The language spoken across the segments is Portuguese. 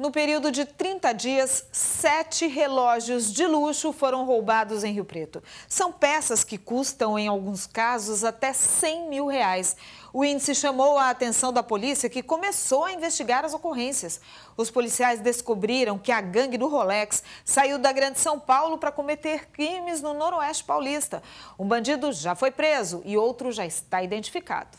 No período de 30 dias, sete relógios de luxo foram roubados em Rio Preto. São peças que custam, em alguns casos, até 100 mil reais. O índice chamou a atenção da polícia, que começou a investigar as ocorrências. Os policiais descobriram que a gangue do Rolex saiu da Grande São Paulo para cometer crimes no Noroeste Paulista. Um bandido já foi preso e outro já está identificado.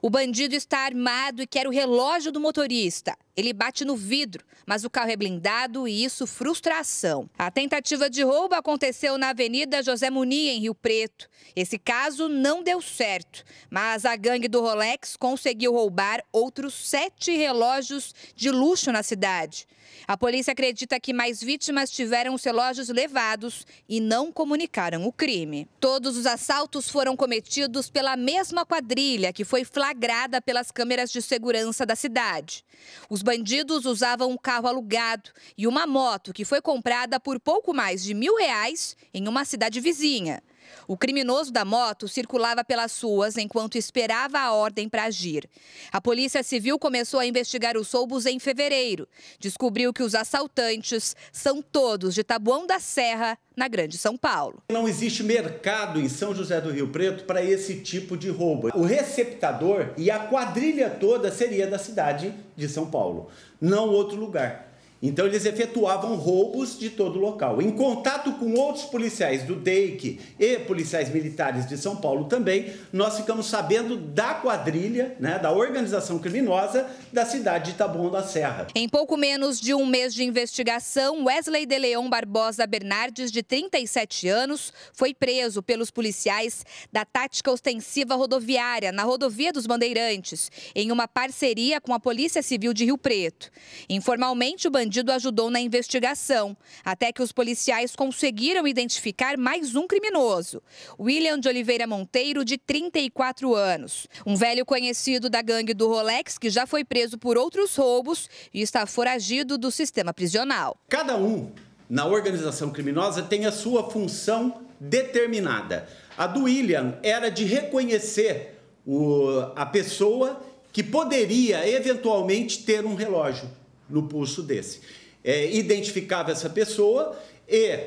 O bandido está armado e quer o relógio do motorista. Ele bate no vidro, mas o carro é blindado e isso frustração. A tentativa de roubo aconteceu na Avenida José Muni, em Rio Preto. Esse caso não deu certo, mas a gangue do Rolex conseguiu roubar outros sete relógios de luxo na cidade. A polícia acredita que mais vítimas tiveram os relógios levados e não comunicaram o crime. Todos os assaltos foram cometidos pela mesma quadrilha que foi flagrada pelas câmeras de segurança da cidade. Os os bandidos usavam um carro alugado e uma moto que foi comprada por pouco mais de mil reais em uma cidade vizinha. O criminoso da moto circulava pelas ruas enquanto esperava a ordem para agir. A Polícia Civil começou a investigar os roubos em fevereiro. Descobriu que os assaltantes são todos de Tabuão da Serra, na Grande São Paulo. Não existe mercado em São José do Rio Preto para esse tipo de roubo. O receptador e a quadrilha toda seria da cidade de São Paulo, não outro lugar. Então eles efetuavam roubos de todo o local. Em contato com outros policiais do DEIC e policiais militares de São Paulo também, nós ficamos sabendo da quadrilha, né, da organização criminosa da cidade de Itabuna da Serra. Em pouco menos de um mês de investigação, Wesley de Leon Barbosa Bernardes, de 37 anos, foi preso pelos policiais da tática ostensiva rodoviária na rodovia dos Bandeirantes, em uma parceria com a Polícia Civil de Rio Preto. Informalmente, o bandido bandido ajudou na investigação, até que os policiais conseguiram identificar mais um criminoso, William de Oliveira Monteiro, de 34 anos. Um velho conhecido da gangue do Rolex, que já foi preso por outros roubos e está foragido do sistema prisional. Cada um na organização criminosa tem a sua função determinada. A do William era de reconhecer o, a pessoa que poderia eventualmente ter um relógio no pulso desse. É, identificava essa pessoa e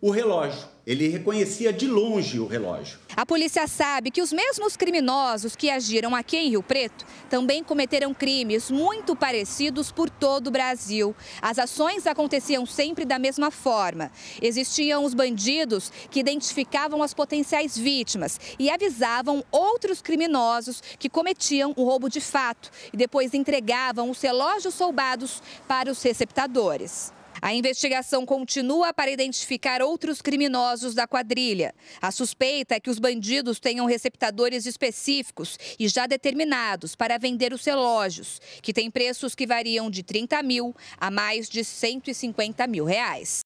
o relógio. Ele reconhecia de longe o relógio. A polícia sabe que os mesmos criminosos que agiram aqui em Rio Preto também cometeram crimes muito parecidos por todo o Brasil. As ações aconteciam sempre da mesma forma. Existiam os bandidos que identificavam as potenciais vítimas e avisavam outros criminosos que cometiam o roubo de fato e depois entregavam os relógios roubados para os receptadores. A investigação continua para identificar outros criminosos da quadrilha. A suspeita é que os bandidos tenham receptadores específicos e já determinados para vender os relógios, que têm preços que variam de 30 mil a mais de 150 mil reais.